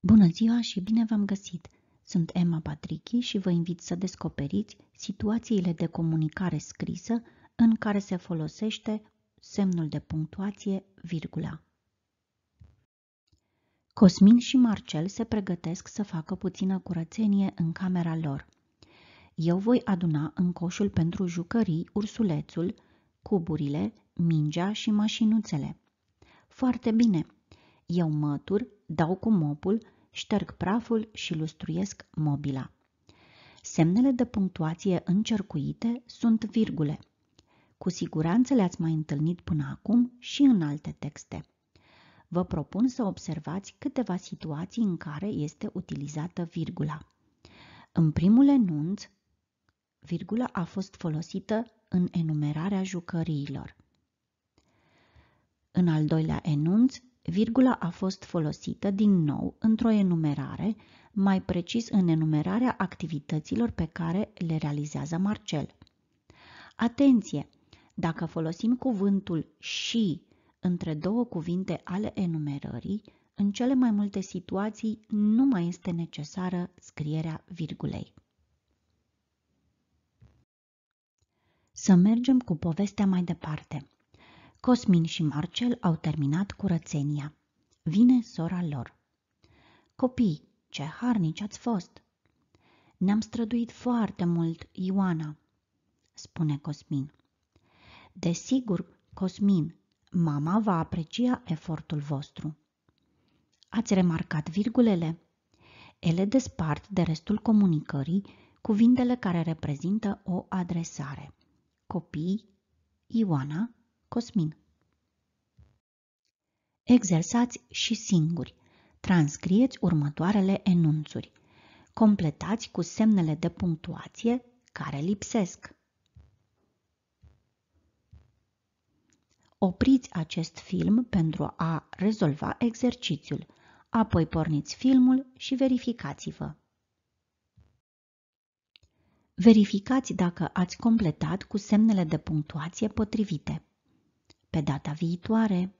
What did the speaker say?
Bună ziua și bine v-am găsit! Sunt Emma Patrichi și vă invit să descoperiți situațiile de comunicare scrisă în care se folosește semnul de punctuație, virgula. Cosmin și Marcel se pregătesc să facă puțină curățenie în camera lor. Eu voi aduna în coșul pentru jucării ursulețul, cuburile, mingea și mașinuțele. Foarte bine! Eu mătur, dau cu mopul, șterg praful și lustruiesc mobila. Semnele de punctuație încercuite sunt virgule. Cu siguranță le-ați mai întâlnit până acum și în alte texte. Vă propun să observați câteva situații în care este utilizată virgula. În primul enunț, virgula a fost folosită în enumerarea jucăriilor. În al doilea enunț, Virgula a fost folosită din nou într-o enumerare, mai precis în enumerarea activităților pe care le realizează Marcel. Atenție! Dacă folosim cuvântul și între două cuvinte ale enumerării, în cele mai multe situații nu mai este necesară scrierea virgulei. Să mergem cu povestea mai departe. Cosmin și Marcel au terminat curățenia. Vine sora lor. Copii, ce harnici ați fost! Ne-am străduit foarte mult, Ioana, spune Cosmin. Desigur, Cosmin, mama va aprecia efortul vostru. Ați remarcat virgulele? Ele despart de restul comunicării cuvintele care reprezintă o adresare. Copii, Ioana Cosmin. Exersați și singuri. Transcrieți următoarele enunțuri. Completați cu semnele de punctuație care lipsesc. Opriți acest film pentru a rezolva exercițiul, apoi porniți filmul și verificați-vă. Verificați dacă ați completat cu semnele de punctuație potrivite pe data viitoare.